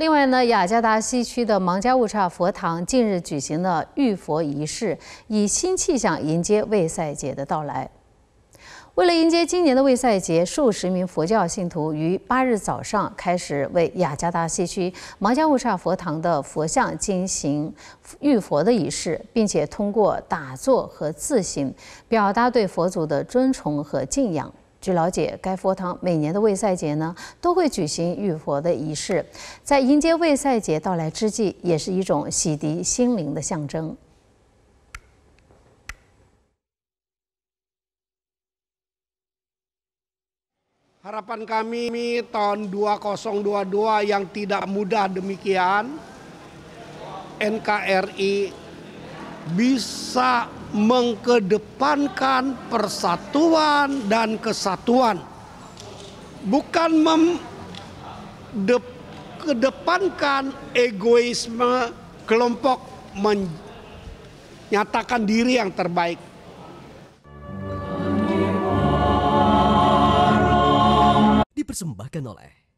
另外呢，雅加达西区的芒加乌刹佛堂近日举行了浴佛仪式，以新气象迎接卫赛节的到来。为了迎接今年的卫赛节，数十名佛教信徒于八日早上开始为雅加达西区芒加乌刹佛堂的佛像进行浴佛的仪式，并且通过打坐和自省，表达对佛祖的尊崇和敬仰。据了解，该佛堂每年的卫塞节呢，都会举行浴佛的仪式，在迎接卫塞节到来之际，也是一种洗涤心灵的象征。Harapan kami mi tahun 2022 yang tidak mudah demikian NKRI. bisa mengkedepankan persatuan dan kesatuan. Bukan mengedepankan egoisme kelompok menyatakan diri yang terbaik. Dipersembahkan oleh